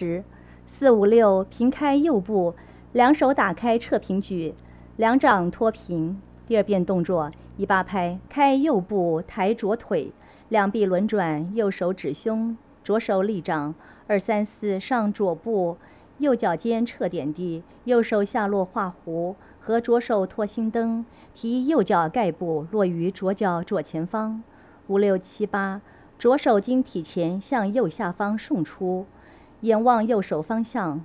十、四五六平开右步，两手打开侧平举，两掌托平。第二遍动作，一八拍开右步，抬左腿，两臂轮转，右手指胸，左手立掌。二三四上左步，右脚尖侧点地，右手下落画弧和左手托心灯，提右脚盖步落于左脚左前方。五六七八，左手经体前向右下方送出。眼望右手方向，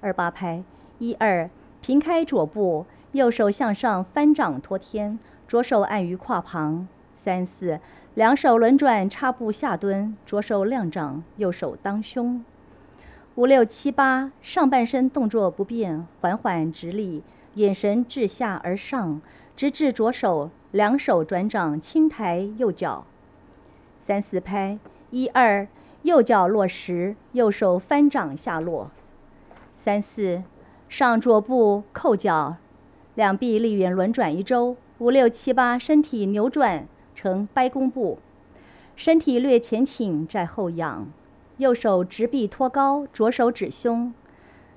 二八拍，一二平开左步，右手向上翻掌托天，左手按于胯旁。三四，两手轮转插步下蹲，左手亮掌，右手当胸。五六七八，上半身动作不变，缓缓直立，眼神至下而上，直至左手两手转掌轻抬右脚。三四拍，一二。右脚落实，右手翻掌下落，三四上左步扣脚，两臂立圆轮转一周，五六七八身体扭转成掰弓步，身体略前倾再后仰，右手直臂托高，左手指胸，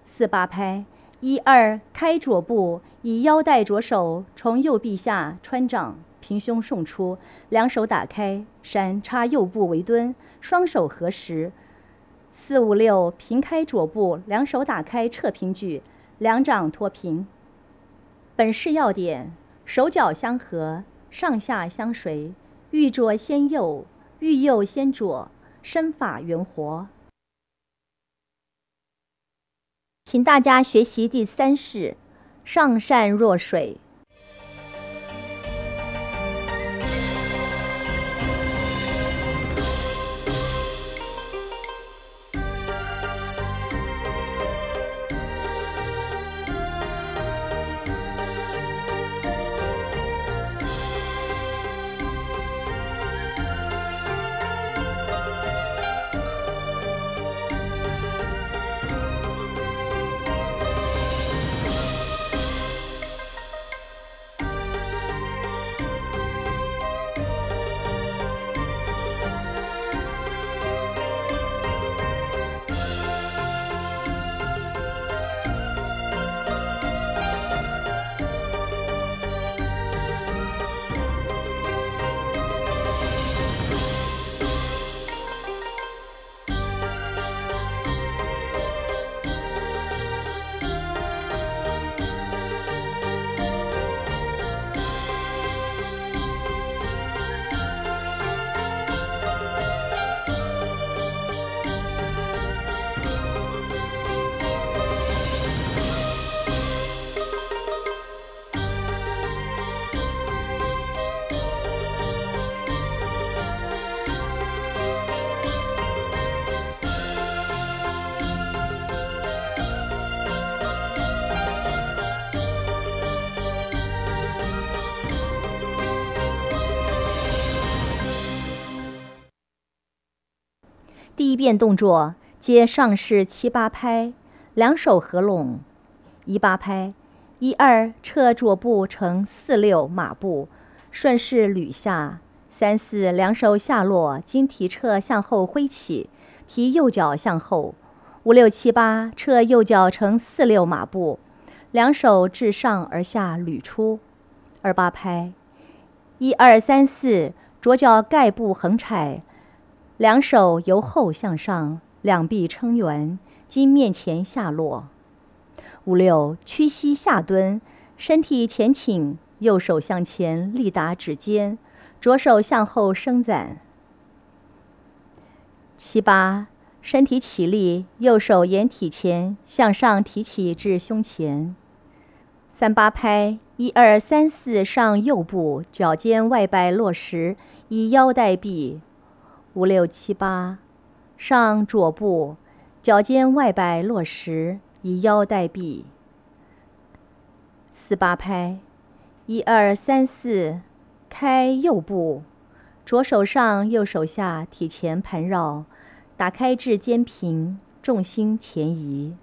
四八拍，一二开左步，以腰带左手从右臂下穿掌。平胸送出，两手打开，山叉右步为蹲，双手合十。四五六平开左步，两手打开侧平举，两掌托平。本式要点：手脚相合，上下相随，欲左先右，欲右先左，身法圆活。请大家学习第三式：上善若水。动作接上式七八拍，两手合拢，一八拍，一二撤左步成四六马步，顺势捋下三四，两手下落，经提撤向后挥起，提右脚向后五六七八撤右脚成四六马步，两手至上而下捋出二八拍，一二三四左脚盖步横踩。两手由后向上，两臂撑圆，筋面前下落。五六，屈膝下蹲，身体前倾，右手向前立达指尖，左手向后伸展。七八，身体起立，右手沿体前向上提起至胸前。三八拍，一二三四，上右步，脚尖外摆落实，以腰带臂。五六七八，上左步，脚尖外摆落实，以腰带臂。四八拍，一二三四，开右步，左手上，右手下，体前盘绕，打开至肩平，重心前移。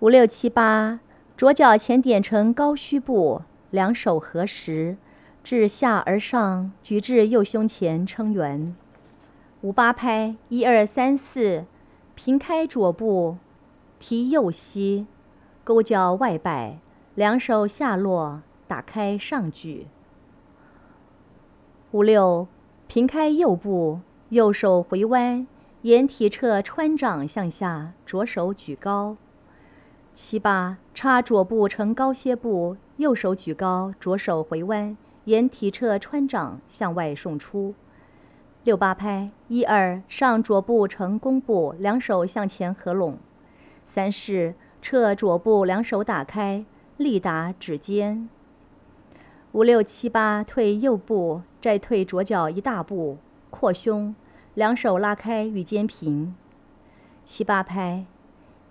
五六七八，左脚前点成高虚步，两手合十，自下而上举至右胸前撑圆。五八拍，一二三四，平开左步，提右膝，勾脚外摆，两手下落，打开上举。五六，平开右步，右手回弯，沿体侧穿掌向下，左手举高。七八，叉左步成高歇步，右手举高，左手回弯，沿体侧穿掌向外送出。六八拍，一二上左步成弓步，两手向前合拢。三是撤左步，两手打开，力达指尖。五六七八退右步，再退左脚一大步，扩胸，两手拉开与肩平。七八拍，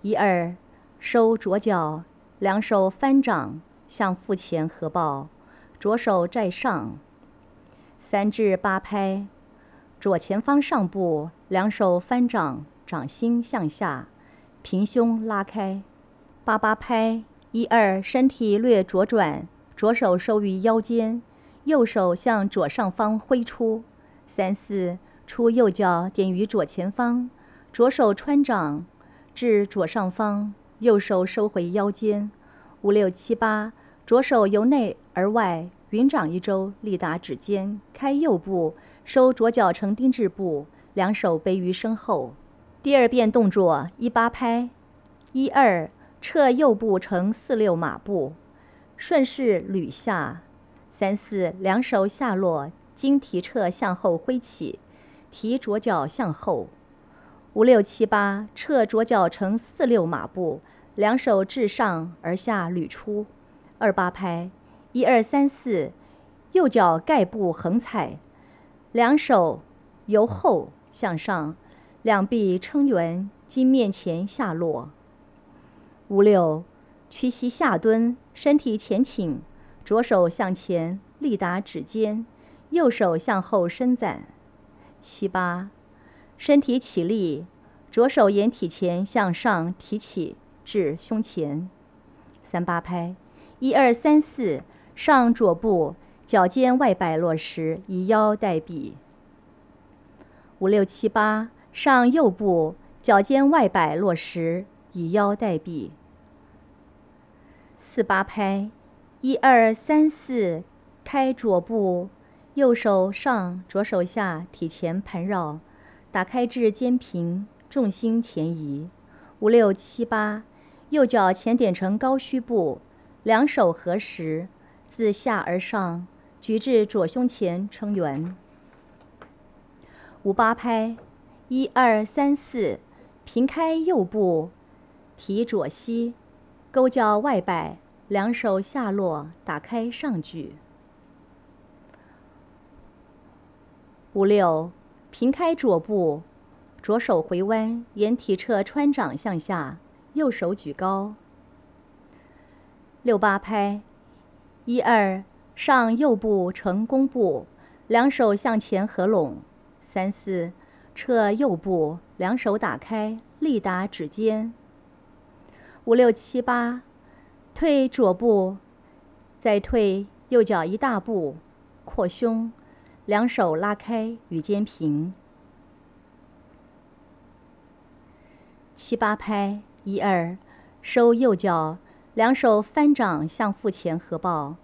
一二收左脚，两手翻掌向腹前合抱，左手在上。三至八拍。左前方上部，两手翻掌，掌心向下，平胸拉开。八八拍，一二，身体略左转，左手收于腰间，右手向左上方挥出。三四，出右脚点于左前方，左手穿掌至左上方，右手收回腰间。五六七八，左手由内而外。云掌一周，立达指尖，开右步，收左脚成丁字步，两手背于身后。第二遍动作一八拍，一二撤右步成四六马步，顺势捋下，三四两手下落，经提撤向后挥起，提左脚向后，五六七八撤左脚成四六马步，两手至上而下捋出，二八拍。一二三四，右脚盖步横踩，两手由后向上，两臂撑圆，经面前下落。五六，屈膝下蹲，身体前倾，左手向前立达指尖，右手向后伸展。七八，身体起立，左手沿体前向上提起至胸前。三八拍，一二三四。上左步，脚尖外摆落时，以腰带臂。五六七八，上右步，脚尖外摆落时，以腰带臂。四八拍，一二三四，开左步，右手上，左手下，体前盘绕，打开至肩平，重心前移。五六七八，右脚前点成高虚步，两手合十。自下而上，举至左胸前成圆。五八拍，一二三四，平开右步，提左膝，勾脚外摆，两手下落，打开上举。五六，平开左步，左手回弯，沿体侧穿掌向下，右手举高。六八拍。一二，上右步成弓步，两手向前合拢。三四，撤右步，两手打开，力达指尖。五六七八，退左步，再退右脚一大步，扩胸，两手拉开，与肩平。七八拍，一二，收右脚。两手翻掌向腹前合抱，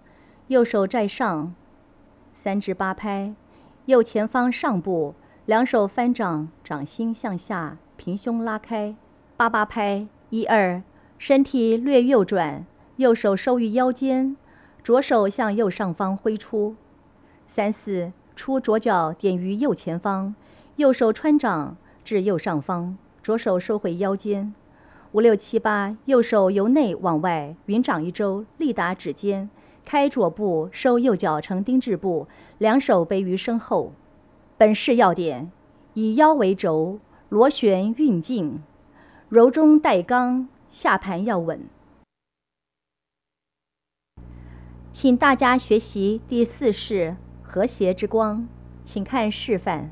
右手在上，三至八拍。右前方上步，两手翻掌，掌心向下，平胸拉开，八八拍，一二。身体略右转，右手收于腰间，左手向右上方挥出，三四。出左脚点于右前方，右手穿掌至右上方，左手收回腰间。五六七八，右手由内往外匀掌一周，力达指尖；开左步，收右脚成丁字步，两手背于身后。本式要点：以腰为轴，螺旋运劲，柔中带刚，下盘要稳。请大家学习第四式“和谐之光”。请看示范。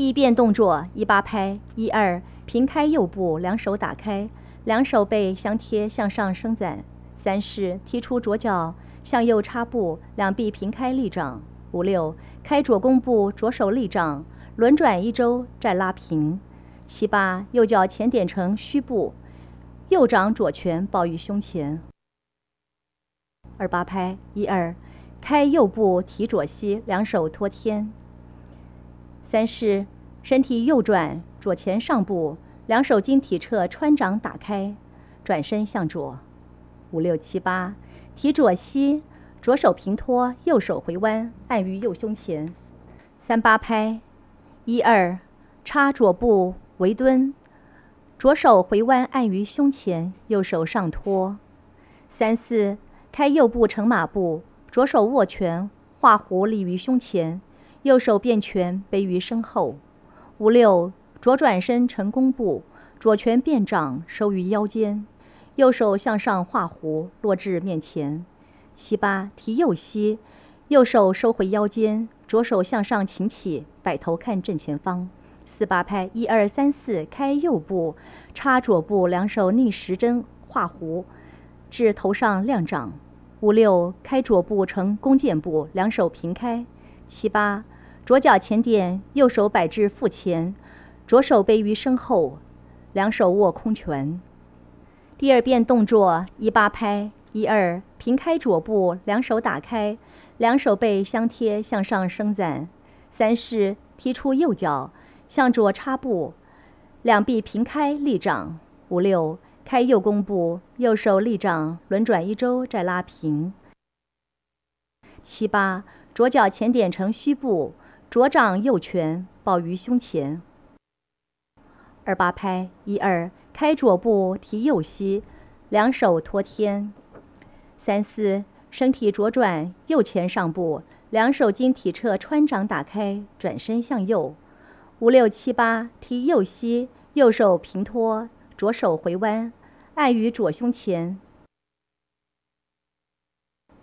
一变动作，一八拍，一二平开右步，两手打开，两手背相贴向上伸展。三四踢出左脚向右插步，两臂平开立掌。五六开左弓步，左手立掌，轮转一周再拉平。七八右脚前点成虚步，右掌左拳抱于胸前。二八拍，一二开右步，提左膝，两手托天。三是身体右转，左前上步，两手经体侧穿掌打开，转身向左，五六七八，提左膝，左手平托，右手回弯按于右胸前，三八拍，一二，叉左步为蹲，左手回弯按于胸前，右手上托，三四，开右步成马步，左手握拳，画弧立于胸前。右手变拳背于身后，五六左转身成弓步，左拳变掌收于腰间，右手向上画弧落至面前。七八提右膝，右手收回腰间，左手向上擎起，摆头看正前方。四八拍一二三四开右步，插左步，两手逆时针画弧，至头上亮掌。五六开左步成弓箭步，两手平开。七八，左脚前点，右手摆至腹前，左手背于身后，两手握空拳。第二遍动作：一八拍，一二平开左步，两手打开，两手背相贴向上伸展。三是提出右脚向左插步，两臂平开立掌。五六开右弓步，右手立掌，轮转一周再拉平。七八。左脚前点成虚步，左掌右拳抱于胸前。二八拍，一二，开左步提右膝，两手托天。三四，身体左转，右前上步，两手经体侧穿掌打开，转身向右。五六七八，提右膝，右手平托，左手回弯，按于左胸前。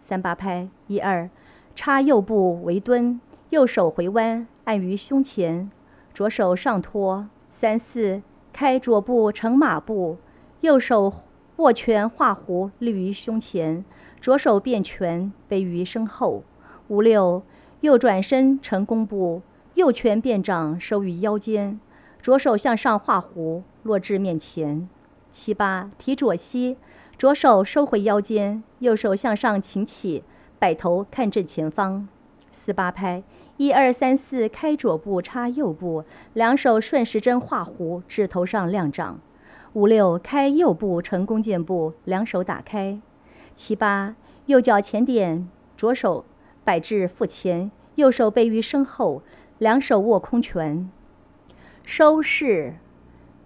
三八拍，一二。叉右步为蹲，右手回弯按于胸前，左手上托。三四开左步成马步，右手握拳画弧立于胸前，左手变拳背于身后。五六右转身成弓步，右拳变掌收于腰间，左手向上画弧落至面前。七八提左膝，左手收回腰间，右手向上擎起。摆头看正前方，四八拍，一二三四开左步，插右步，两手顺时针画弧，指头上亮掌，五六开右步成弓箭步，两手打开，七八右脚前点，左手摆至腹前，右手背于身后，两手握空拳，收势，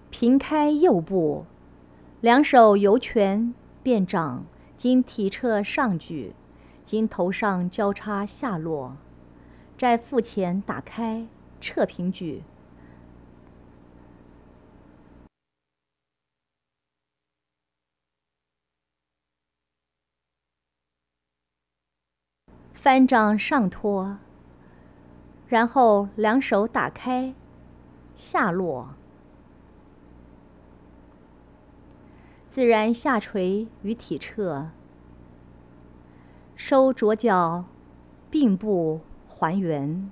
平开右步，两手由拳变掌，经体侧上举。经头上交叉下落，在腹前打开侧平举，翻掌上托，然后两手打开下落，自然下垂与体侧。收左脚，并步还原。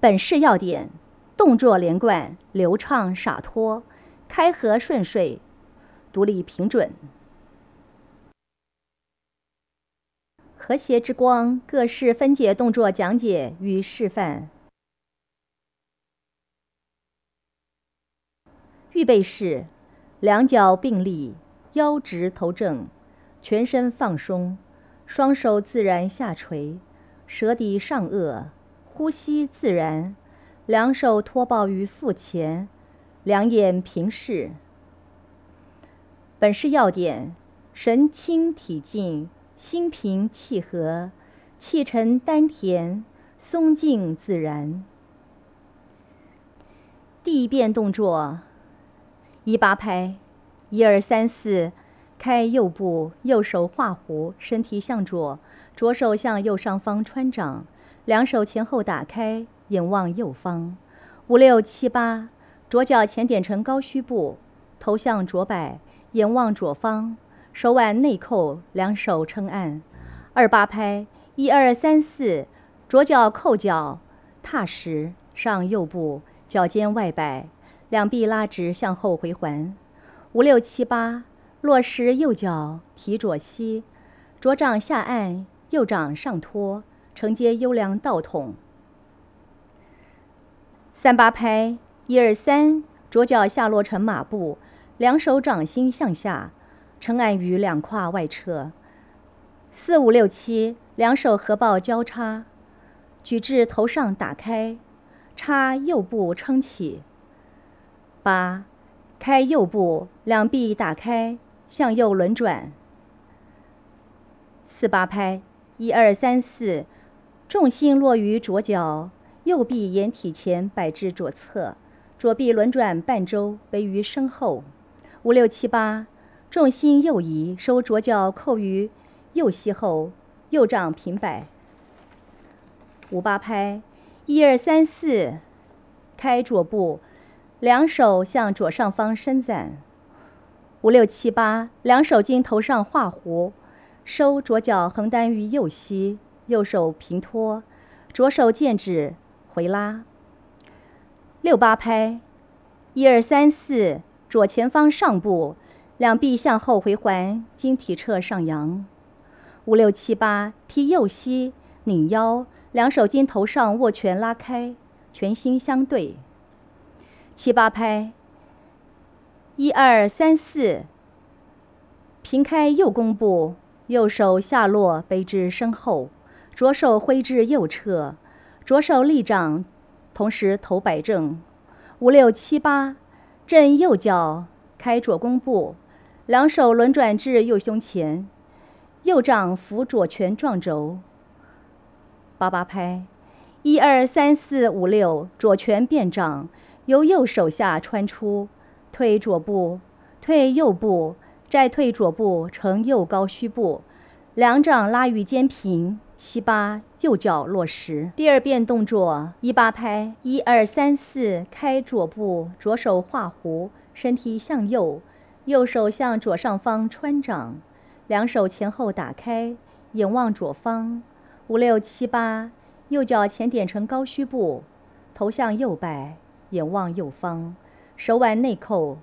本式要点：动作连贯、流畅、洒脱，开合顺遂，独立平准。和谐之光各式分解动作讲解与示范。预备式：两脚并立，腰直头正。全身放松，双手自然下垂，舌抵上颚，呼吸自然，两手托抱于腹前，两眼平视。本是要点：神清体静，心平气和，气沉丹田，松静自然。第一遍动作，一八拍，一二三四。开右步，右手画弧，身体向左，左手向右上方穿掌，两手前后打开，眼望右方。五六七八，左脚前点成高虚步，头向左摆，眼望左方，手腕内扣，两手撑按。二八拍，一二三四，左脚扣脚，踏实上右步，脚尖外摆，两臂拉直向后回环。五六七八。落实右脚提左膝，左掌下按，右掌上托，承接优良道统。三八拍，一二三，左脚下落成马步，两手掌心向下，撑按于两胯外侧。四五六七，两手合抱交叉，举至头上打开，叉右步撑起。八，开右步，两臂打开。向右轮转，四八拍，一二三四，重心落于左脚，右臂沿体前摆至左侧，左臂轮转半周，背于身后，五六七八，重心右移，收左脚扣于右膝后，右掌平摆。五八拍，一二三四，开左步，两手向左上方伸展。五六七八，两手经头上画弧，收左脚横单于右膝，右手平托，左手剑指回拉。六八拍，一二三四，左前方上步，两臂向后回环，经体侧上扬。五六七八，劈右膝，拧腰，两手经头上握拳拉开，拳心相对。七八拍。一二三四，平开右弓步，右手下落背至身后，左手挥至右侧，左手立掌，同时头摆正。五六七八，正右脚开左弓步，两手轮转至右胸前，右掌扶左拳撞轴。八八拍，一二三四五六，左拳变掌，由右手下穿出。退左步，退右步，再退左步，成右高虚步，两掌拉于肩平。七八，右脚落实。第二遍动作，一八拍，一二三四，开左步，左手画弧，身体向右，右手向左上方穿掌，两手前后打开，眼望左方。五六七八，右脚前点成高虚步，头向右摆，眼望右方。手腕内扣。